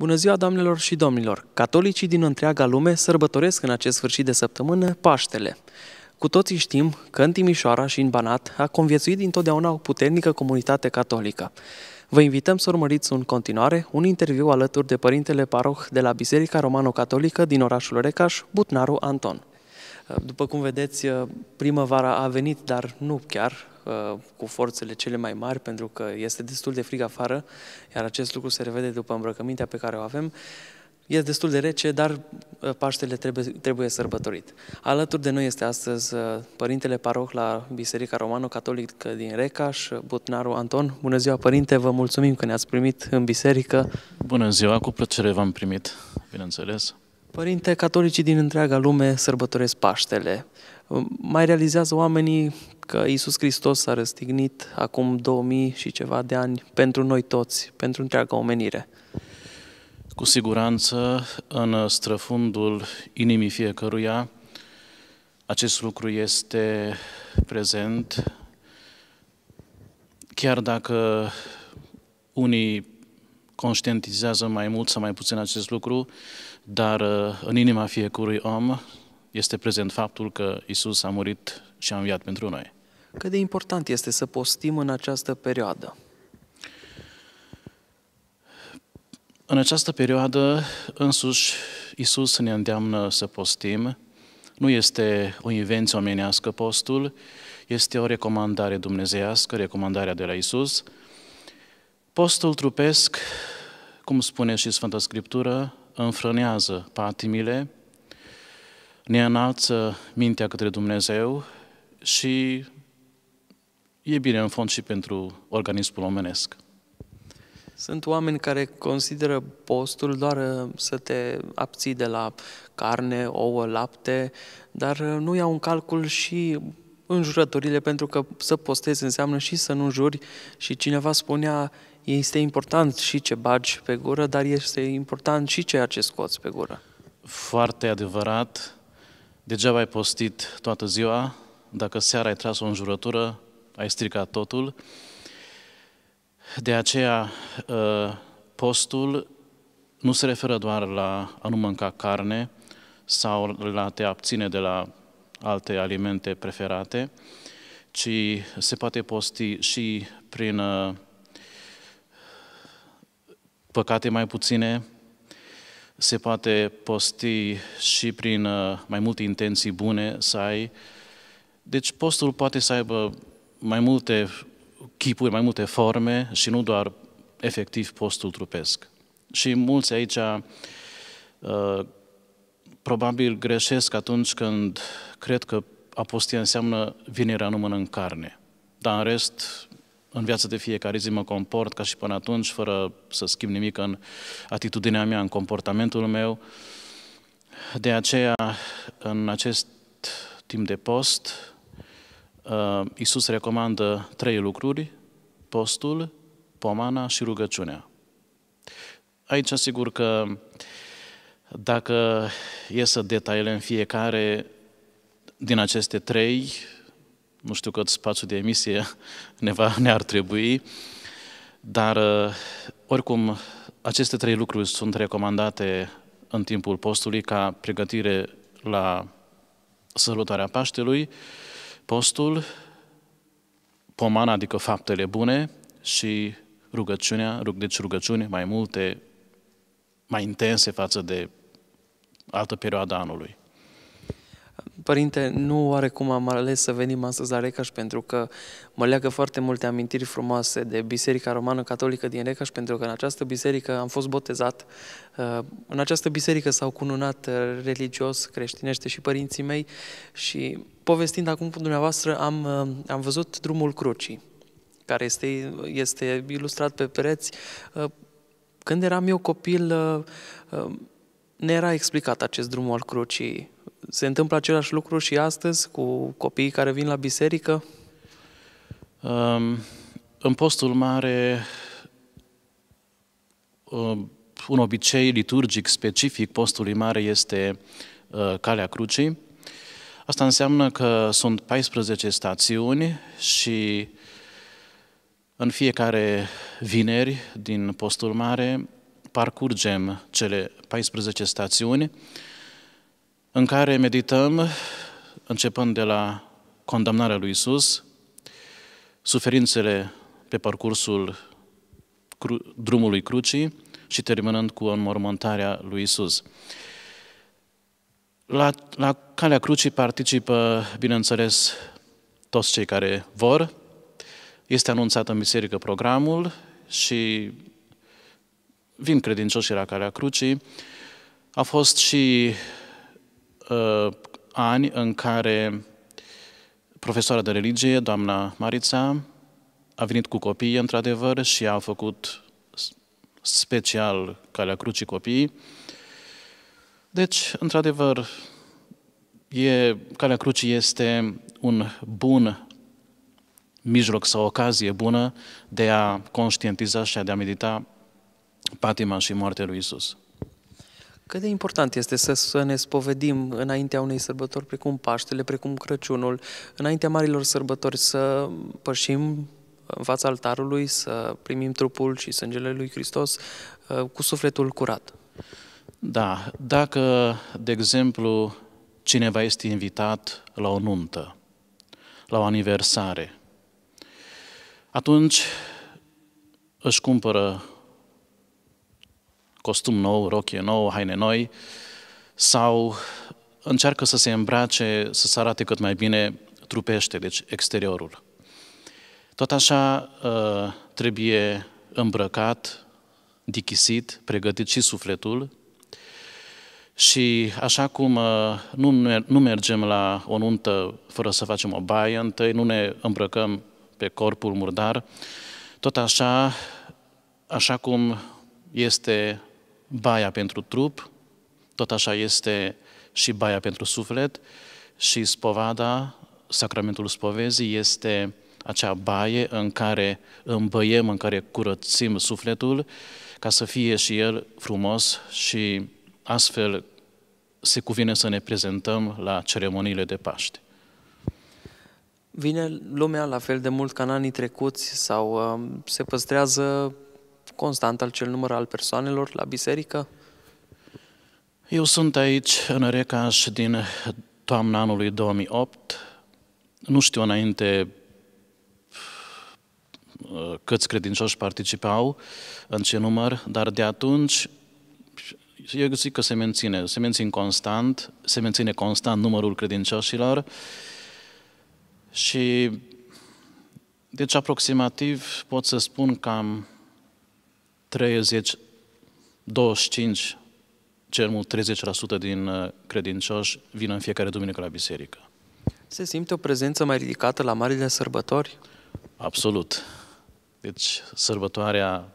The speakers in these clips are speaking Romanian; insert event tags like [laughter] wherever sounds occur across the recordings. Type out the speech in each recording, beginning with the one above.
Bună ziua, doamnelor și domnilor! Catolicii din întreaga lume sărbătoresc în acest sfârșit de săptămână Paștele. Cu toții știm că în Timișoara și în Banat a conviețuit dintotdeauna o puternică comunitate catolică. Vă invităm să urmăriți în continuare un interviu alături de părintele paroh de la Biserica Romano-Catolică din orașul Recaș, Butnaru Anton. După cum vedeți, primăvara a venit, dar nu chiar. Uh, cu forțele cele mai mari, pentru că este destul de frig afară, iar acest lucru se revede după îmbrăcămintea pe care o avem. E destul de rece, dar uh, Paștele trebuie, trebuie sărbătorit. Alături de noi este astăzi uh, Părintele Paroh la Biserica Romano-Catolică din Recaș, Butnaru Anton. Bună ziua, Părinte! Vă mulțumim că ne-ați primit în biserică. Bună ziua! Cu plăcere v-am primit, bineînțeles. Părinte, catolicii din întreaga lume sărbătoresc Paștele. Mai realizează oamenii că Isus Hristos s-a răstignit acum 2000 și ceva de ani pentru noi toți, pentru întreaga omenire. Cu siguranță, în străfundul inimii fiecăruia, acest lucru este prezent, chiar dacă unii conștientizează mai mult sau mai puțin acest lucru, dar uh, în inima fiecărui om este prezent faptul că Isus a murit și a înviat pentru noi. Cât de important este să postim în această perioadă? În această perioadă, însuși, Isus ne îndeamnă să postim. Nu este o invenție omenească postul, este o recomandare dumnezeiască, recomandarea de la Isus, Postul trupesc, cum spune și Sfânta Scriptură, înfrânează patimile, ne înalță mintea către Dumnezeu și e bine în fond și pentru organismul omenesc. Sunt oameni care consideră postul doar uh, să te abții de la carne, ouă, lapte, dar uh, nu iau un calcul și înjurăturile, pentru că să postezi înseamnă și să nu juri. Și cineva spunea, este important și ce bagi pe gură, dar este important și ceea ce scoți pe gură. Foarte adevărat. Degeaba ai postit toată ziua, dacă seara ai tras o înjurătură, ai stricat totul. De aceea, ă, postul nu se referă doar la a nu mânca carne sau la te abține de la alte alimente preferate, ci se poate posti și prin ă, păcate mai puține, se poate posti și prin uh, mai multe intenții bune să ai. Deci postul poate să aibă mai multe chipuri, mai multe forme și nu doar efectiv postul trupesc. Și mulți aici uh, probabil greșesc atunci când cred că apostia înseamnă vinerea nu mănânc carne. Dar în rest, în viața de fiecare zi mă comport ca și până atunci, fără să schimb nimic în atitudinea mea, în comportamentul meu. De aceea, în acest timp de post, uh, Iisus recomandă trei lucruri, postul, pomana și rugăciunea. Aici, asigur că dacă e să detaile în fiecare din aceste trei, nu știu cât spațiu de emisie [laughs] ne, va, ne ar trebui, dar uh, oricum aceste trei lucruri sunt recomandate în timpul postului ca pregătire la sărbătoarea Paștelui, postul, pomana, adică faptele bune și rugăciunea, rug deci rugăciune mai multe, mai intense față de altă perioadă anului. Părinte, nu oarecum am ales să venim astăzi la Recaș pentru că mă leagă foarte multe amintiri frumoase de Biserica Romană Catolică din Recaș pentru că în această biserică am fost botezat. Uh, în această biserică s-au cununat uh, religios, creștinește și părinții mei și povestind acum cu dumneavoastră am, uh, am văzut drumul crucii care este, este ilustrat pe pereți. Când eram eu copil, ne era explicat acest drum al crucii se întâmplă același lucru și astăzi cu copiii care vin la biserică? Um, în postul mare, um, un obicei liturgic specific postului mare este uh, Calea Crucii. Asta înseamnă că sunt 14 stațiuni și în fiecare vineri din postul mare parcurgem cele 14 stațiuni în care medităm, începând de la condamnarea lui Isus, suferințele pe parcursul cru- drumului crucii și terminând cu înmormântarea lui Isus. La, la calea crucii participă, bineînțeles, toți cei care vor. Este anunțat în biserică programul și vin credincioșii la calea crucii. A fost și Uh, ani în care profesoara de religie, doamna Marița, a venit cu copiii, într-adevăr, și a făcut special Calea Crucii copiii. Deci, într-adevăr, e, Calea Crucii este un bun mijloc sau ocazie bună de a conștientiza și de a medita patima și moartea lui Isus. Cât de important este să, să ne spovedim înaintea unei sărbători precum Paștele, precum Crăciunul, înaintea marilor sărbători, să pășim în fața altarului, să primim trupul și sângele lui Hristos ă, cu sufletul curat. Da, dacă, de exemplu, cineva este invitat la o nuntă, la o aniversare, atunci își cumpără costum nou, rochie nouă, haine noi, sau încearcă să se îmbrace, să se arate cât mai bine trupește, deci exteriorul. Tot așa ă, trebuie îmbrăcat, dichisit, pregătit și sufletul. Și așa cum ă, nu, nu mergem la o nuntă fără să facem o baie întâi, nu ne îmbrăcăm pe corpul murdar, tot așa, așa cum este baia pentru trup, tot așa este și baia pentru suflet și spovada, sacramentul spovezii este acea baie în care îmbăiem, în care curățim sufletul, ca să fie și el frumos și astfel se cuvine să ne prezentăm la ceremoniile de Paște. Vine lumea la fel de mult ca în anii trecuți sau um, se păstrează constant al cel număr al persoanelor la biserică? Eu sunt aici în Recaș din toamna anului 2008. Nu știu înainte uh, câți credincioși participau, în ce număr, dar de atunci eu zic că se menține, se menține constant, se menține constant numărul credincioșilor și deci aproximativ pot să spun că 30, 25, cel mult 30% din uh, credincioși vin în fiecare duminică la biserică. Se simte o prezență mai ridicată la marile sărbători? Absolut. Deci sărbătoarea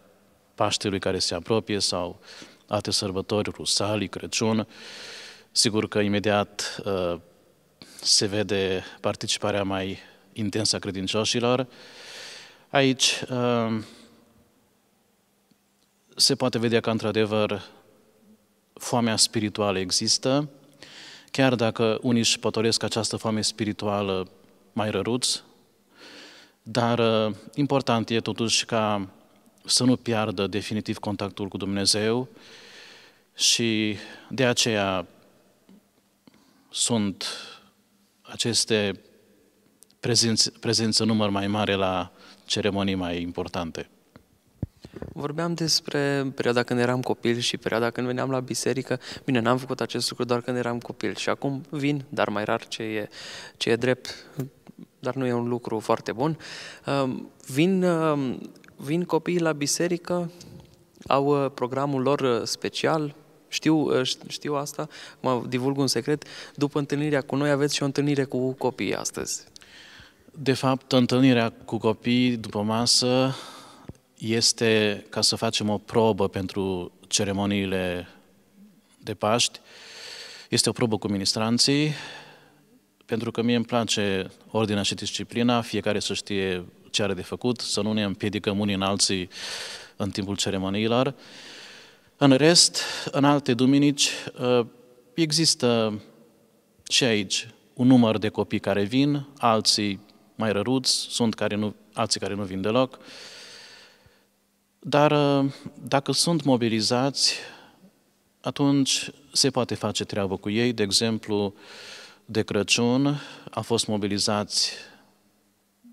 Paștelui care se apropie sau alte sărbători, Rusalii, Crăciun, sigur că imediat uh, se vede participarea mai intensă a credincioșilor. Aici uh, se poate vedea că, într-adevăr, foamea spirituală există, chiar dacă unii își pătoresc această foame spirituală mai răruț, dar uh, important e totuși ca să nu piardă definitiv contactul cu Dumnezeu și de aceea sunt aceste prezențe, prezență număr mai mare la ceremonii mai importante. Vorbeam despre perioada când eram copil și perioada când veneam la biserică. Bine, n-am făcut acest lucru doar când eram copil și acum vin, dar mai rar ce e, ce e drept, dar nu e un lucru foarte bun. Vin, vin copiii la biserică, au uh, programul lor uh, special, știu, uh, știu asta, mă divulg un secret, după întâlnirea cu noi aveți și o întâlnire cu copiii astăzi. De fapt, întâlnirea cu copiii după masă este ca să facem o probă pentru ceremoniile de Paști. Este o probă cu ministranții, pentru că mie îmi place ordinea și disciplina, fiecare să știe ce are de făcut, să nu ne împiedicăm unii în alții în timpul ceremoniilor. În rest, în alte duminici, ă, există și aici un număr de copii care vin, alții mai răruți, sunt care nu, alții care nu vin deloc. Dar uh, dacă sunt mobilizați, atunci se poate face treabă cu ei. De exemplu, de Crăciun a fost mobilizați,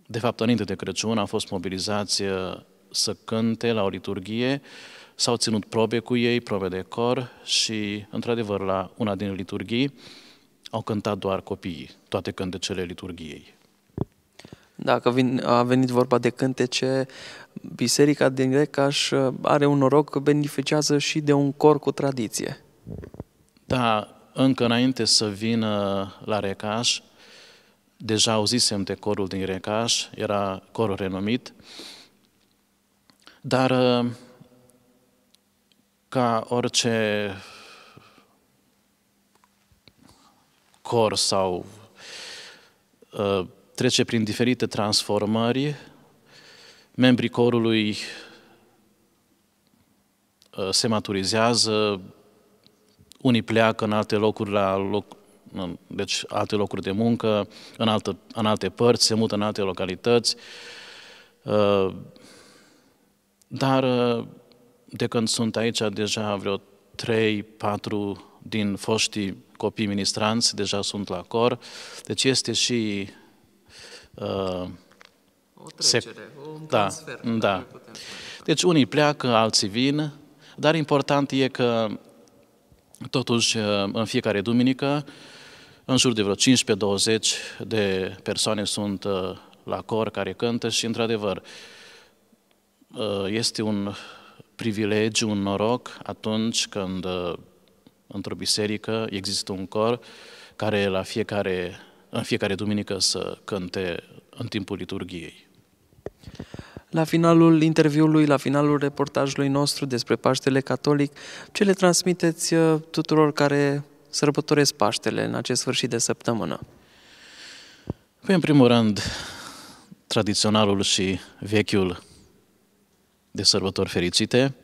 de fapt înainte de Crăciun, a fost mobilizați uh, să cânte la o liturghie, s-au ținut probe cu ei, probe de cor și, într-adevăr, la una din liturghii au cântat doar copiii, toate cântecele liturghiei. Dacă a venit vorba de cântece, Biserica din Recaș uh, are un noroc că beneficiază și de un cor cu tradiție. Da, încă înainte să vină la Recaș, deja auzisem de corul din Recaș, era corul renumit, dar uh, ca orice cor sau uh, trece prin diferite transformări. Membrii corului uh, se maturizează, unii pleacă în alte locuri la loc, deci alte locuri de muncă, în, altă, în alte părți, se mută în alte localități. Uh, dar uh, de când sunt aici, deja vreo 3-4 din foștii copii ministranți deja sunt la cor, deci este și uh, o trecere, se, un da, transfer. Da, da. deci unii pleacă, alții vin, dar important e că totuși uh, în fiecare duminică în jur de vreo 15-20 de persoane sunt uh, la cor care cântă și, într-adevăr, uh, este un privilegiu, un noroc atunci când într-o biserică există un cor care la fiecare în fiecare duminică să cânte în timpul liturgiei. La finalul interviului, la finalul reportajului nostru despre Paștele Catolic, ce le transmiteți uh, tuturor care sărbătoresc Paștele în acest sfârșit de săptămână? Păi, în primul rând, tradiționalul și vechiul de sărbători fericite,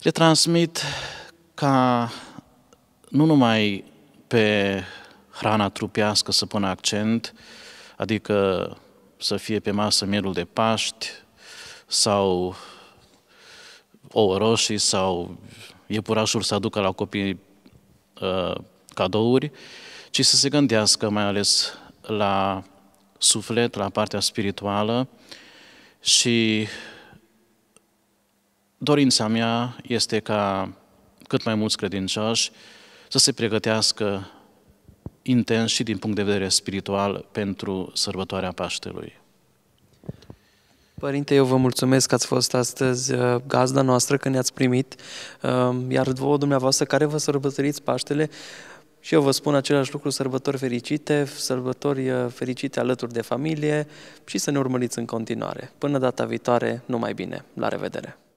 le transmit ca nu numai pe hrana trupească să pună accent, adică să fie pe masă mielul de Paști sau ouă roșii sau iepurașul să aducă la copii uh, cadouri, ci să se gândească mai ales la suflet, la partea spirituală și dorința mea este ca cât mai mulți credincioși să se pregătească intens și din punct de vedere spiritual pentru sărbătoarea Paștelui. Părinte, eu vă mulțumesc că ați fost astăzi uh, gazda noastră, că ne-ați primit, um, iar vouă dumneavoastră care vă sărbătoriți Paștele, și eu vă spun același lucru, sărbători fericite, sărbători uh, fericite alături de familie și să ne urmăriți în continuare. Până data viitoare, numai bine! La revedere!